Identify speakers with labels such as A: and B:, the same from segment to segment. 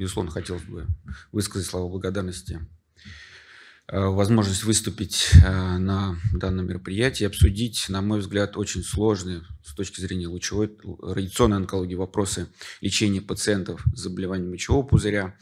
A: безусловно, хотелось бы высказать слова благодарности э, возможность выступить э, на данном мероприятии, обсудить, на мой взгляд, очень сложные с точки зрения лучевой, радиационной онкологии вопросы лечения пациентов с заболеванием мочевого пузыря.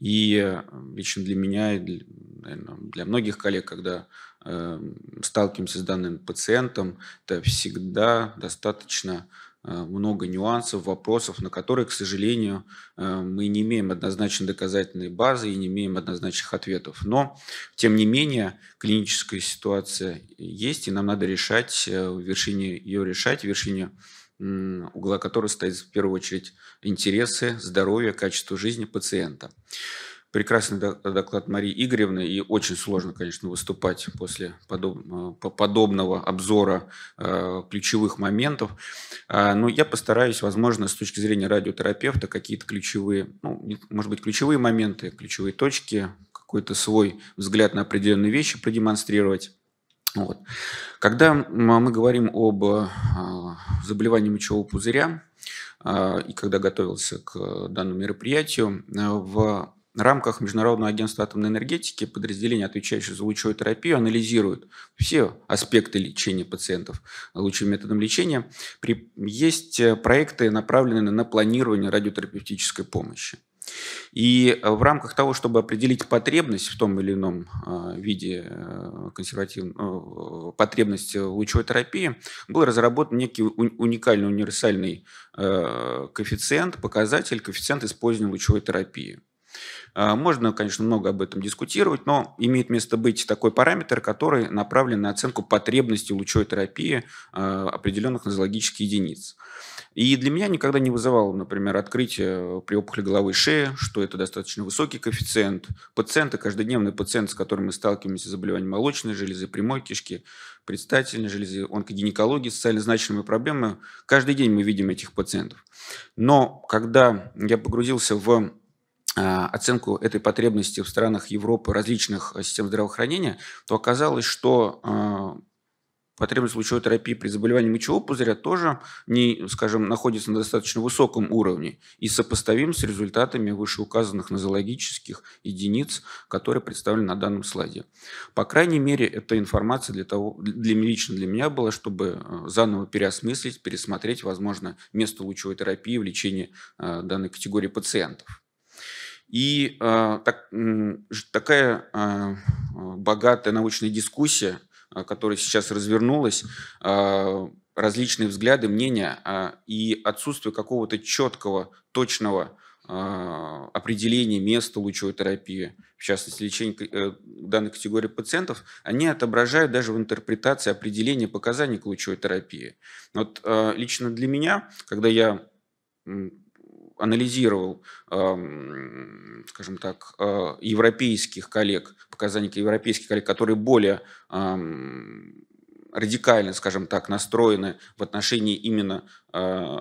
A: И э, лично для меня и для, наверное, для многих коллег, когда э, сталкиваемся с данным пациентом, это всегда достаточно Э, много нюансов, вопросов, на которые, к сожалению, э, мы не имеем однозначной доказательной базы и не имеем однозначных ответов. Но, тем не менее, клиническая ситуация есть, и нам надо решать, э, в вершине ее решать, в вершине угла которой стоит в первую очередь интересы, здоровье, качество жизни пациента прекрасный доклад Марии Игоревны, и очень сложно, конечно, выступать после подобного обзора э, ключевых моментов. Э, но я постараюсь, возможно, с точки зрения радиотерапевта какие-то ключевые, ну, может быть, ключевые моменты, ключевые точки, какой-то свой взгляд на определенные вещи продемонстрировать. Вот. Когда мы говорим об а, заболевании мочевого пузыря, а, и когда готовился к данному мероприятию, э, в в рамках Международного агентства атомной энергетики подразделение, отвечающее за лучевую терапию, анализируют все аспекты лечения пациентов лучевым методом лечения. При Есть э, проекты, направленные на планирование радиотерапевтической помощи. И э, в рамках того, чтобы определить потребность в том или ином э, виде консервативной потребности лучевой терапии, был разработан некий уникальный универсальный коэффициент, показатель, коэффициент использования лучевой терапии. Э, можно, конечно, много об этом дискутировать, но имеет место быть такой параметр, который направлен на оценку потребности лучевой терапии э, определенных нозологических единиц. И для меня никогда не вызывало, например, открытие при опухоли головы и шеи, что это достаточно высокий коэффициент. Пациенты, каждодневный пациент, с которым мы сталкиваемся с заболеванием молочной железы, прямой кишки, предстательной железы, онкогинекологии, социально значимые проблемы, каждый день мы видим этих пациентов. Но когда я погрузился в а, оценку этой потребности в странах Европы различных э, систем здравоохранения, то оказалось, что а, потребность лучевой терапии при заболевании мочевого пузыря тоже, не, скажем, находится на достаточно высоком уровне и сопоставим с результатами вышеуказанных нозологических единиц, которые представлены на данном слайде. По крайней мере, эта информация для того, для, лично для меня была, чтобы э, заново переосмыслить, пересмотреть, возможно, место лучевой терапии в лечении э, данной категории пациентов. И э, так, такая э, богатая научная дискуссия, которая сейчас развернулась, э, различные взгляды, мнения э, и отсутствие какого-то четкого, точного определения места лучевой терапии, в частности, лечение э, данной категории пациентов, они отображают даже в интерпретации определения показаний к лучевой терапии. Вот лично для меня, когда я анализировал, эм, скажем так, э, европейских коллег, показания европейских коллег, которые более эм, радикально, скажем так, настроены в отношении именно э,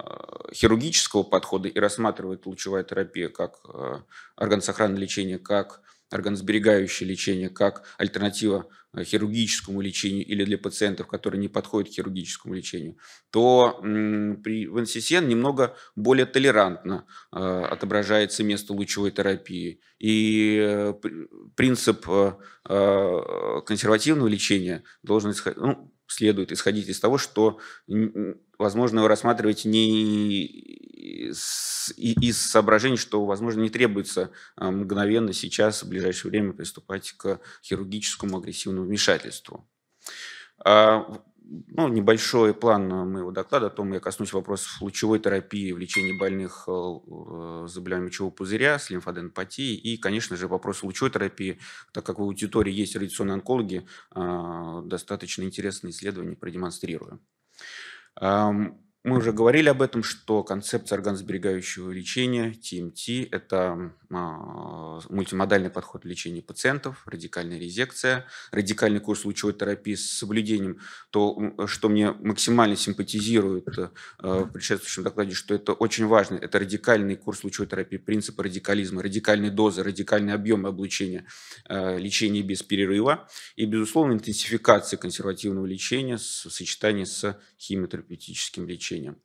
A: хирургического подхода и рассматривают лучевая терапия как э, органосохранное лечение, как органосберегающее лечение как альтернатива э, хирургическому лечению или для пациентов, которые не подходят к хирургическому лечению, то при, в НССН немного более толерантно э, отображается место лучевой терапии. И э, принцип консервативного лечения должен исходить, ну, следует исходить из того, что возможно, вы рассматриваете не из, соображений, что, возможно, не требуется а, мгновенно сейчас, в ближайшее время, приступать к хирургическому агрессивному вмешательству. А, ну, небольшой план моего доклада о том, я коснусь вопросов лучевой терапии в лечении больных э, э, заболеванием мочевого пузыря с лимфоденопатией и, конечно же, вопрос лучевой терапии, так как в аудитории есть радиационные онкологи, а, достаточно интересные исследования продемонстрирую. Um, Мы уже говорили об этом, что концепция органосберегающего лечения, TMT, это а, мультимодальный подход лечения пациентов, радикальная резекция, радикальный курс лучевой терапии с соблюдением, то, что мне максимально симпатизирует э, в предшествующем докладе, что это очень важно, это радикальный курс лучевой терапии, принципы радикализма, радикальные дозы, радикальные объемы облучения, э, лечение без перерыва и, безусловно, интенсификация консервативного лечения в сочетании с химиотерапевтическим лечением общения.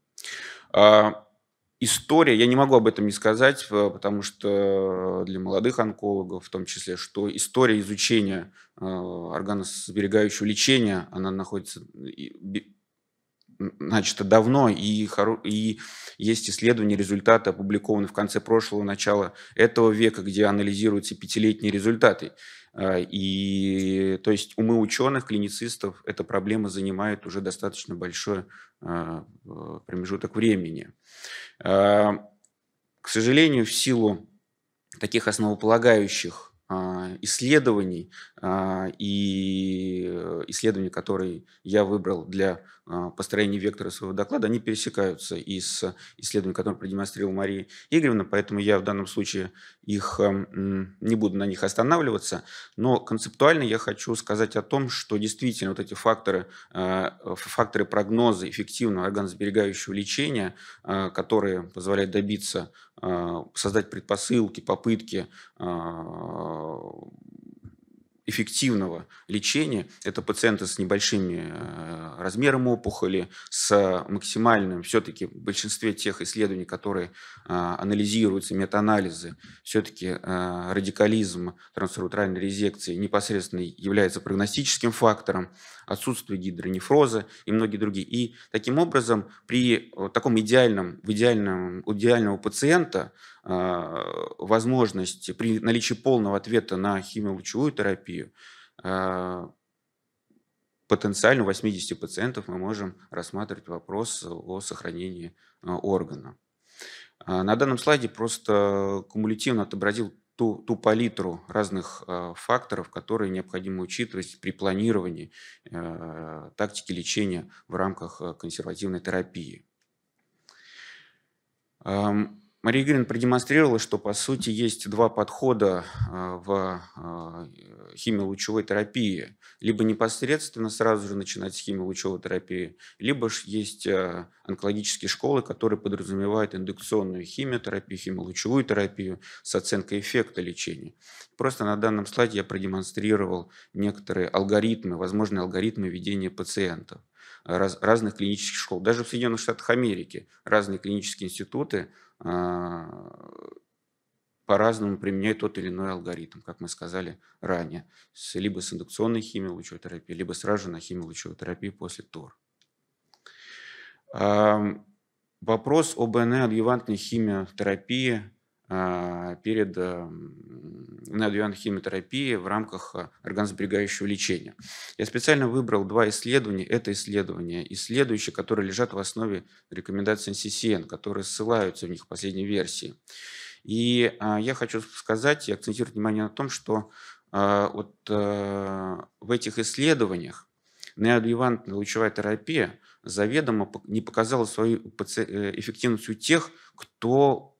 A: А, история, я не могу об этом не сказать, э, потому что э, для молодых онкологов в том числе, что история изучения э, органосберегающего лечения, она находится значит, давно, и, и есть исследования, результаты опубликованы в конце прошлого, начала этого века, где анализируются пятилетние результаты. А, и то есть умы ученых, клиницистов, эта проблема занимает уже достаточно большой а, промежуток времени. А, к сожалению, в силу таких основополагающих исследований и э, исследований, которые я выбрал для а, построении вектора своего доклада, они пересекаются и с исследованием, которое продемонстрировала Мария Игоревна, поэтому я в данном случае их, эм, не буду на них останавливаться, но концептуально я хочу сказать о том, что действительно вот эти факторы, э, факторы прогноза эффективного органосберегающего лечения, э, которые позволяют добиться, э, создать предпосылки, попытки эффективного лечения – это пациенты с небольшими э, размером опухоли, с максимальным, все-таки в большинстве тех исследований, которые э, анализируются, метаанализы, все-таки э, радикализм трансуретральной резекции непосредственно является прогностическим фактором, отсутствие гидронефроза и многие другие. И таким образом при таком идеальном, в идеальном, у идеального пациента – а, возможность при наличии полного ответа на химиолучевую терапию а, потенциально 80 пациентов мы можем рассматривать вопрос о сохранении а, органа. На данном слайде просто кумулятивно отобразил ту, ту палитру разных факторов, которые необходимо учитывать при планировании тактики лечения в рамках консервативной терапии. Мария Игоревна продемонстрировала, что, по сути, есть два подхода э, в э, химиолучевой терапии. Либо непосредственно сразу же начинать с химиолучевой терапии, либо есть э, онкологические школы, которые подразумевают индукционную химиотерапию, химиолучевую терапию с оценкой эффекта лечения. Просто на данном слайде я продемонстрировал некоторые алгоритмы, возможные алгоритмы ведения пациентов раз, разных клинических школ. Даже в Соединенных Штатах Америки разные клинические институты а, по-разному применяют тот или иной алгоритм, как мы сказали ранее, с, либо с индукционной химиолучевотерапией, либо сразу же на химиолучевотерапии после ТОР. Вопрос об НЛ-адъювантной химиотерапии а, перед эм, надвианной химиотерапией в рамках э, органосберегающего лечения. Я специально выбрал два исследования. Это исследования и следующие, которые лежат в основе рекомендаций NCCN, которые ссылаются в них в последней версии. И а, я хочу сказать и акцентировать внимание на том, что а, вот э, в этих исследованиях неоадъювантная лучевая терапия заведомо не показала свою э, эффективность у тех, кто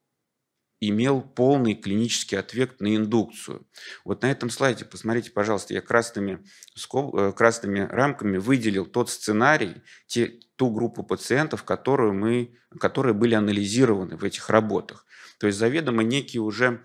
A: имел полный клинический ответ на индукцию. Вот на этом слайде, посмотрите, пожалуйста, я красными, скоб, э, красными рамками выделил тот сценарий, те, ту группу пациентов, которую мы, которые были анализированы в этих работах. То есть заведомо некие уже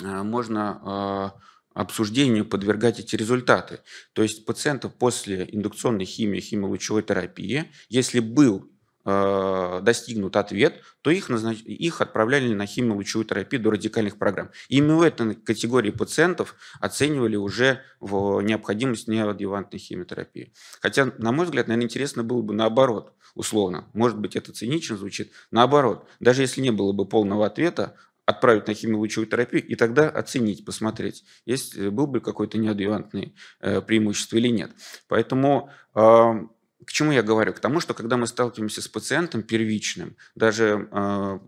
A: э, можно э, обсуждению подвергать эти результаты. То есть пациентов после индукционной химии, химиолучевой терапии, если был Э, достигнут ответ, то их, назнач... их отправляли на химиолучевую терапию до радикальных программ. И именно в этой категории пациентов оценивали уже в необходимость неоадъювантной химиотерапии. Хотя, на мой взгляд, наверное, интересно было бы наоборот, условно. Может быть, это цинично звучит. Наоборот, даже если не было бы полного ответа, отправить на химиолучевую терапию и тогда оценить, посмотреть, есть э, был бы какой-то неадъювантный э, преимущество или нет. Поэтому э, к чему я говорю? К тому, что когда мы сталкиваемся с пациентом первичным, даже а,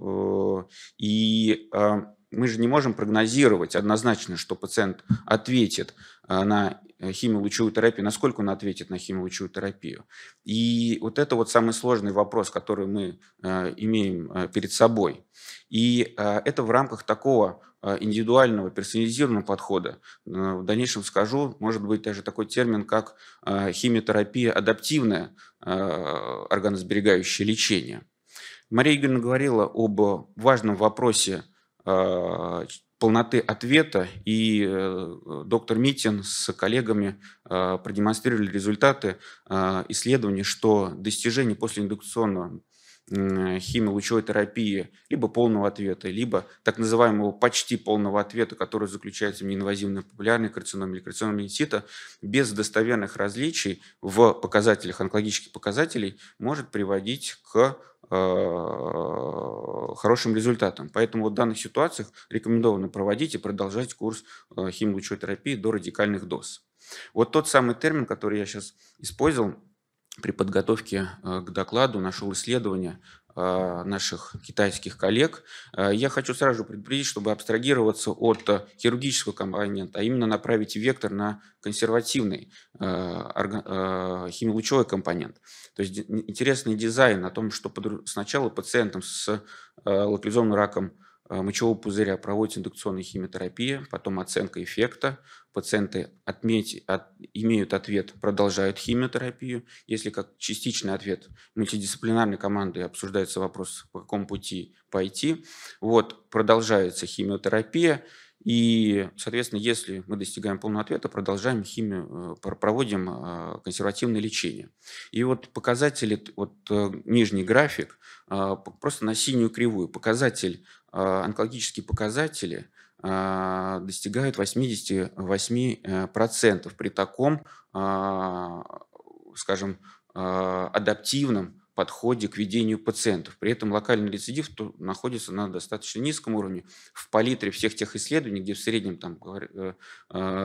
A: и а, мы же не можем прогнозировать однозначно, что пациент ответит а, на химиолучевую терапию, насколько он ответит на химиолучевую терапию. И вот это вот самый сложный вопрос, который мы имеем перед собой. И это в рамках такого а, индивидуального, персонализированного подхода. В дальнейшем скажу, может быть даже такой термин, как а, химиотерапия адаптивная, а, органосберегающее лечение. Мария Игоревна говорила об важном вопросе полноты ответа, и э, доктор Митин с коллегами продемонстрировали результаты исследований, что достижение после индукционного химио-лучевой терапии, либо полного ответа, либо так называемого почти полного ответа, который заключается в неинвазивной популярной карциноме или карциноме меницита, без достоверных различий в показателях, онкологических показателей, может приводить к э, хорошим результатам. Поэтому в данных ситуациях рекомендовано проводить и продолжать курс э, химио-лучевой терапии до радикальных доз. Вот тот самый термин, который я сейчас использовал, при подготовке э, к докладу нашел исследование э, наших китайских коллег. Э, я хочу сразу предупредить, чтобы абстрагироваться от хирургического компонента, а именно направить вектор на консервативный химиолучевой компонент. То есть интересный дизайн о том, что сначала пациентам с локализованным раком Э, мочевого пузыря проводится индукционная химиотерапия, потом оценка эффекта. Пациенты отметь, от, имеют ответ, продолжают химиотерапию. Если как частичный ответ мультидисциплинарной команды обсуждается вопрос, по какому пути пойти, вот, продолжается химиотерапия. И, соответственно, если мы достигаем полного ответа, продолжаем химию, э, проводим э, консервативное лечение. И вот показатели, вот нижний график, просто на синюю кривую, показатель а, онкологические показатели а, достигают 88% э, при таком, а, скажем, адаптивном подходе к ведению пациентов. При этом локальный рецидив находится на достаточно низком уровне. В палитре всех тех исследований, где в среднем там, э, э,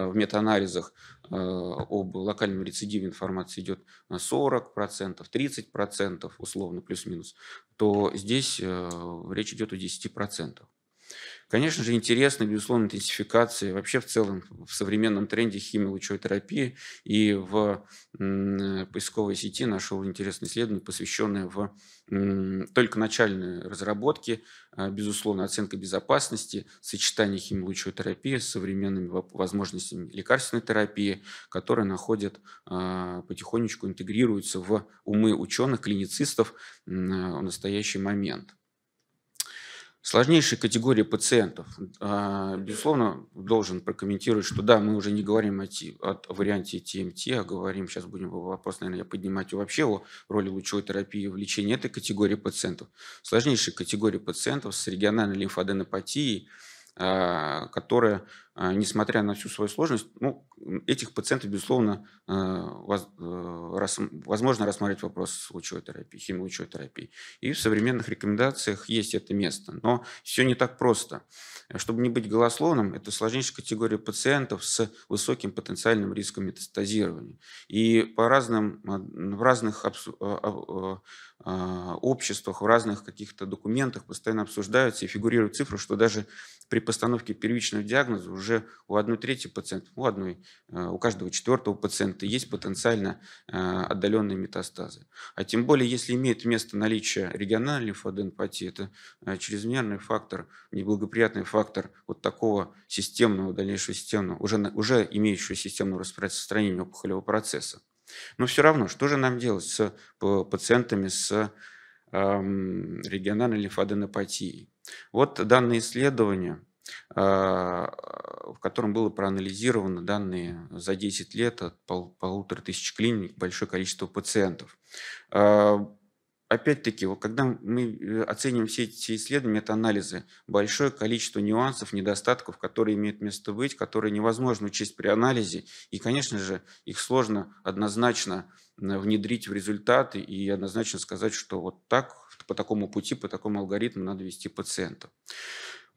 A: в метаанализах э, об локальном рецидиве информация идет на 40%, 30%, условно, плюс-минус, то здесь речь идет о 10%. Конечно же, интересна, безусловно, интенсификация вообще в целом в современном тренде химии лучевой терапии и в э, поисковой сети нашел интересное исследование, посвященное в только начальной разработке, а, безусловно, оценка безопасности, сочетание химии лучевой терапии с современными возможностями лекарственной терапии, которые находят а, потихонечку, интегрируются в умы ученых, клиницистов э, в настоящий момент сложнейшей категории пациентов. А, безусловно, должен прокомментировать, что да, мы уже не говорим о, о варианте ТМТ, а говорим, сейчас будем вопрос, наверное, поднимать вообще о роли лучевой терапии в лечении этой категории пациентов. Сложнейшей категории пациентов с региональной лимфоденопатией – а, которая, несмотря на всю свою сложность, ну, этих пациентов, безусловно, а, э, возможно рассмотреть вопрос лучевой терапии, химиолучевой терапии. И в современных рекомендациях есть это место. Но все не так просто. Чтобы не быть голословным, это сложнейшая категория пациентов с высоким потенциальным риском метастазирования. И по разным, в разных а, а, обществах, в разных каких-то документах постоянно обсуждаются и фигурируют цифры, что даже при постановке первичного диагноза уже у одной трети пациентов, у одной, э, у каждого четвертого пациента есть потенциально э, отдаленные метастазы. А тем более, если имеет место наличие региональной лимфоденопатии, это э, чрезмерный фактор, неблагоприятный фактор вот такого системного, дальнейшего системного, уже, уже имеющего системного распространения опухолевого процесса. Но все равно, что же нам делать с э, пациентами с эм, региональной лимфаденопатией? Вот данное исследование, э, в котором было проанализировано данные за 10 лет от пол полутора тысяч клиник, большое количество пациентов. Э, опять-таки, вот когда мы э, оцениваем все эти исследования, это анализы, большое количество нюансов, недостатков, которые имеют место быть, которые невозможно учесть при анализе, и, конечно же, их сложно однозначно внедрить в результаты и однозначно сказать, что вот так, по такому пути, по такому алгоритму надо вести пациента.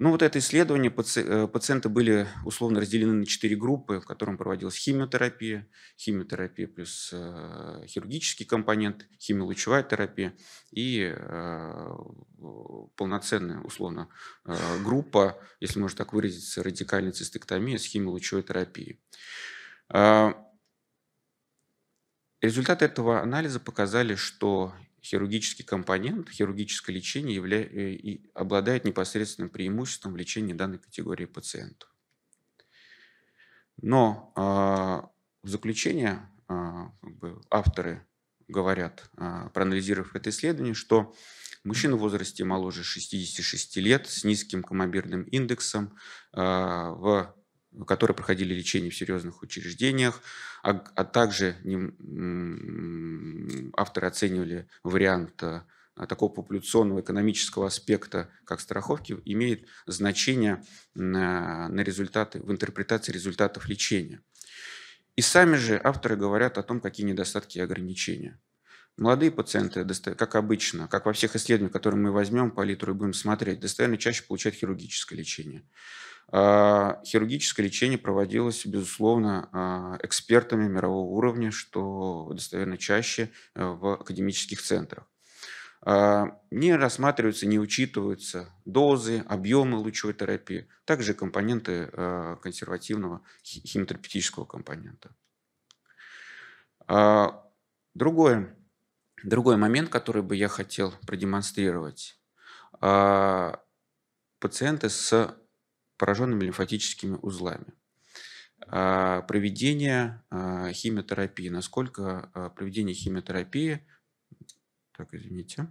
A: Ну, вот это исследование, паци э, пациенты были условно разделены на четыре группы, в котором проводилась химиотерапия, химиотерапия плюс э, хирургический компонент, химиолучевая терапия и э, полноценная, условно, э, группа, если можно так выразиться, радикальная цистектомия с химиолучевой терапией. Э, результаты этого анализа показали, что хирургический компонент, хирургическое лечение явля... Э, и обладает непосредственным преимуществом в лечении данной категории пациентов. Но э, в заключение э, как бы авторы говорят, э, проанализировав это исследование, что мужчина в возрасте моложе 66 лет с низким комоберным индексом э, в которые проходили лечение в серьезных учреждениях, а, а также не, авторы оценивали вариант э, такого популяционного экономического аспекта, как страховки, имеет значение на, э, на результаты, в интерпретации результатов лечения. И сами же авторы говорят о том, какие недостатки и ограничения. Молодые пациенты, как обычно, как во всех исследованиях, которые мы возьмем, палитру и будем смотреть, достоверно чаще получают хирургическое лечение. А, хирургическое лечение проводилось, безусловно, а, экспертами мирового уровня, что достоверно чаще а, в академических центрах. Не рассматриваются, не учитываются дозы, объемы лучевой терапии, также компоненты консервативного химиотерапевтического компонента. Другое, другой момент, который бы я хотел продемонстрировать. Пациенты с пораженными лимфатическими узлами. А, проведение а, химиотерапии. Насколько а, проведение химиотерапии... Так, извините.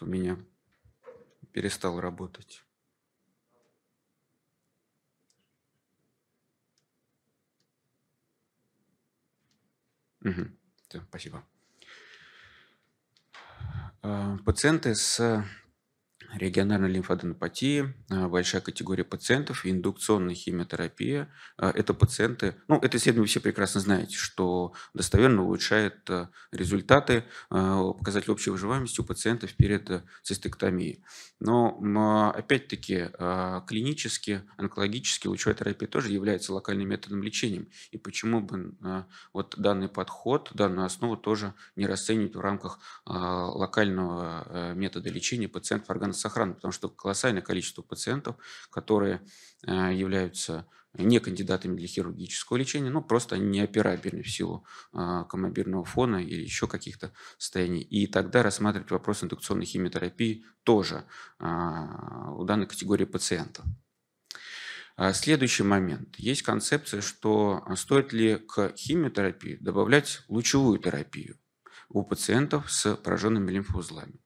A: у меня перестал работать. Угу. Все, спасибо. Э, пациенты с регионарная лимфоденопатия, а, большая категория пациентов, индукционная химиотерапия. А, это пациенты, ну, это исследование вы все прекрасно знаете, что достоверно улучшает а, результаты, показатель общей выживаемости у пациентов перед цистектомией. Но, опять-таки, клинически, онкологически лучевая терапия тоже является локальным методом лечения. И почему бы вот данный подход, данную основу тоже не расценивать в рамках локального метода лечения пациентов органов с охраной, потому что колоссальное количество пациентов, которые э, являются не кандидатами для хирургического лечения, но просто они не операбельны в силу э, фона или еще каких-то состояний. И тогда рассматривать вопрос индукционной химиотерапии тоже э, у данной категории пациентов. А следующий момент. Есть концепция, что стоит ли к химиотерапии добавлять лучевую терапию у пациентов с пораженными лимфоузлами.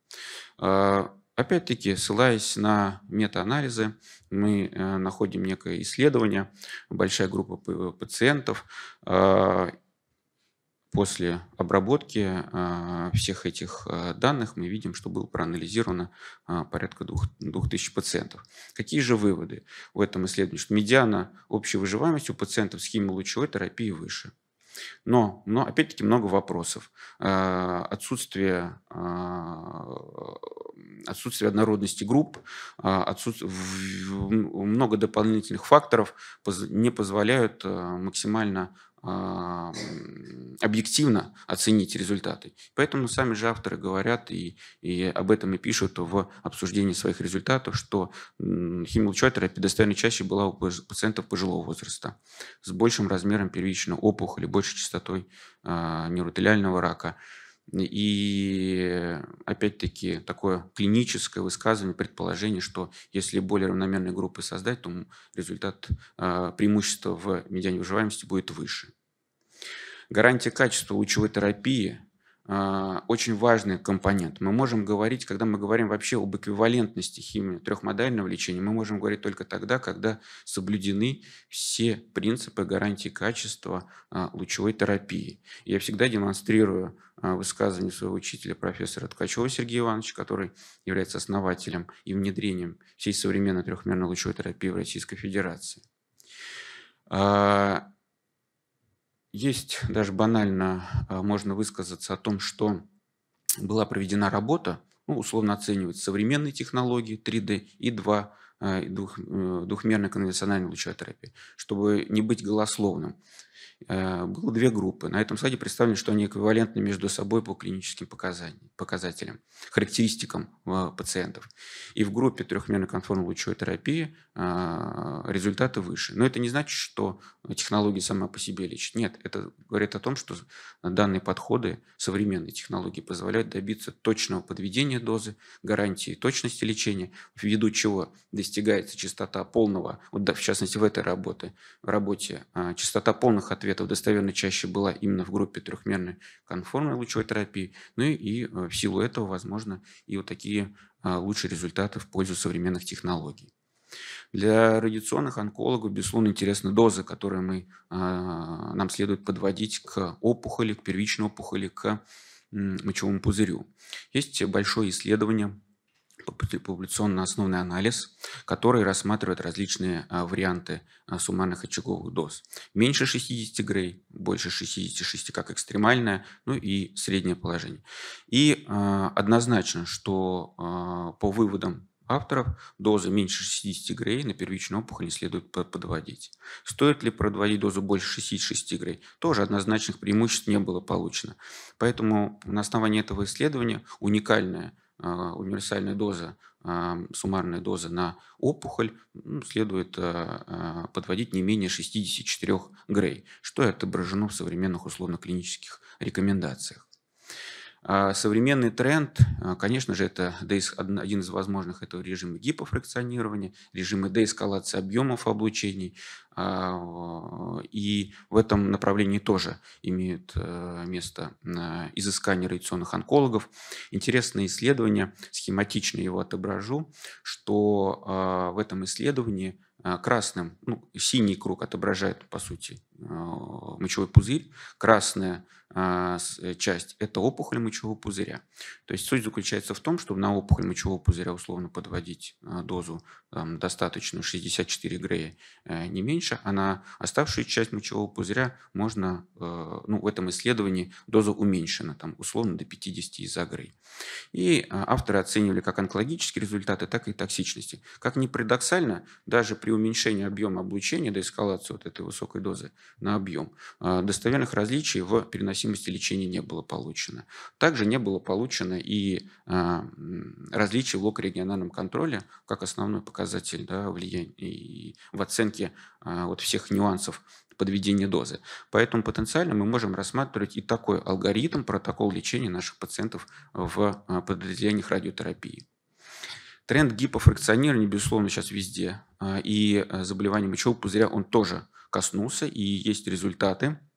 A: А, Опять-таки, ссылаясь на метаанализы, мы э, находим некое исследование, большая группа пациентов э, после обработки э, всех этих данных мы видим, что было проанализировано порядка 2000 пациентов. Какие же выводы в этом исследовании? Что медиана общей выживаемости у пациентов с химиолучевой терапией выше. Но, но опять-таки много вопросов. Отсутствие отсутствие однородности групп, а, отсутствие, много дополнительных факторов не позволяют э, максимально а, объективно оценить результаты. Поэтому сами же авторы говорят и, и об этом и пишут в обсуждении своих результатов, что химиолучатерапия предоставлена чаще была у пациентов пожилого возраста с большим размером первичной опухоли, большей частотой а, нейротелиального рака, и опять-таки такое клиническое высказывание, предположение, что если более равномерные группы создать, то результат а, преимущества в медиане выживаемости будет выше. Гарантия качества лучевой терапии а, очень важный компонент. Мы можем говорить, когда мы говорим вообще об эквивалентности химии трехмодального лечения, мы можем говорить только тогда, когда соблюдены все принципы гарантии качества а, лучевой терапии. Я всегда демонстрирую а, высказывание своего учителя, профессора Ткачева Сергея Ивановича, который является основателем и внедрением всей современной трехмерной лучевой терапии в Российской Федерации. А, есть даже банально, а, можно высказаться о том, что была проведена работа, ну, условно оценивать современные технологии 3D и 2 двух, э, двухмерной конвенциональной лучевой терапии, чтобы не быть голословным. Э, было две группы. На этом слайде представлено, что они эквивалентны между собой по клиническим показателям, характеристикам э, пациентов. И в группе трехмерной конформной лучевой терапии э, результаты выше. Но это не значит, что технология сама по себе лечит. Нет, это говорит о том, что данные подходы современные технологии позволяют добиться точного подведения дозы, гарантии точности лечения, ввиду чего достигается частота полного, вот, в частности в этой работе, в работе частота полных ответов ответов достоверно чаще была именно в группе трехмерной конформной лучевой терапии. Ну и, и э, в силу этого, возможно, и вот такие а, лучшие результаты в пользу современных технологий. Для радиационных онкологов, безусловно, интересны дозы, которые мы, а, нам следует подводить к опухоли, к первичной опухоли, к мочевому пузырю. Есть большое исследование публикационно основный анализ, который рассматривает различные а, варианты а, суммарных очаговых доз. Меньше 60 грей, больше 66 как экстремальное, ну и среднее положение. И а, однозначно, что по выводам авторов дозы меньше 60 грей на первичную опухоль не следует подводить. Стоит ли подводить дозу больше 66 грей? Тоже однозначных преимуществ не было получено. Поэтому на основании этого исследования уникальное. А, универсальная доза, а, суммарная доза на опухоль ну, следует а, подводить не менее 64 грей, что отображено в современных условно-клинических рекомендациях. А современный тренд, а, конечно же, это один из возможных, это режим гипофракционирования, режимы деэскалации объемов облучений. А, и в этом направлении тоже имеют э, место изыскания радиационных онкологов. Интересное исследование, схематично его отображу, что в этом исследовании красным, ну, синий круг отображает, по сути, мочевой пузырь, красная а, э, часть – это опухоль мочевого пузыря. То есть суть заключается в том, чтобы на опухоль мочевого пузыря условно подводить а, дозу там, достаточную 64 грея, э, не меньше, а на оставшуюся часть мочевого пузыря можно, э, ну, в этом исследовании доза уменьшена, там, условно до 50 из-за грей. И а, авторы оценивали как онкологические результаты, так и токсичности. Как ни парадоксально, даже при уменьшении объема облучения до эскалации вот этой высокой дозы на объем, достоверных различий в переносимости зависимости лечения не было получено. Также не было получено и а, различий в локорегиональном контроле как основной показатель да, влияния и в оценке а, вот всех нюансов подведения дозы. Поэтому потенциально мы можем рассматривать и такой алгоритм, протокол лечения наших пациентов в а, подразделениях радиотерапии. Тренд гипофракционирования, безусловно, сейчас везде. И заболевание мочевого пузыря он тоже коснулся, и есть результаты –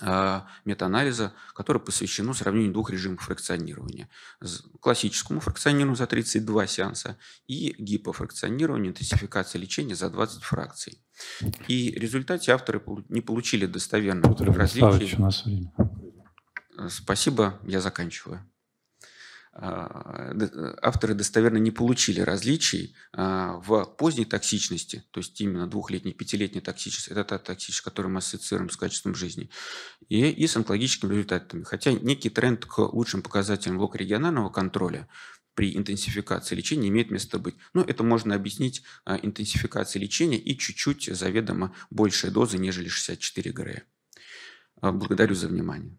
A: а, метаанализа, которое посвящено сравнению двух режимов фракционирования. Классическому фракционированию за 32 сеанса и гипофракционированию, интенсификации лечения за 20 фракций. И в результате авторы не получили достоверных Петр различий. у нас время. Э, спасибо, я заканчиваю. А, э, авторы достоверно не получили различий а, в поздней токсичности, то есть именно двухлетней, пятилетней токсичности, это та токсичность, которую мы ассоциируем с качеством жизни, и, и с онкологическими результатами. Хотя некий тренд к лучшим показателям локорегионального контроля при интенсификации лечения имеет место быть. Но это можно объяснить а, интенсификацией лечения и чуть-чуть заведомо большая доза, нежели 64 ГРЭ. Благодарю за внимание.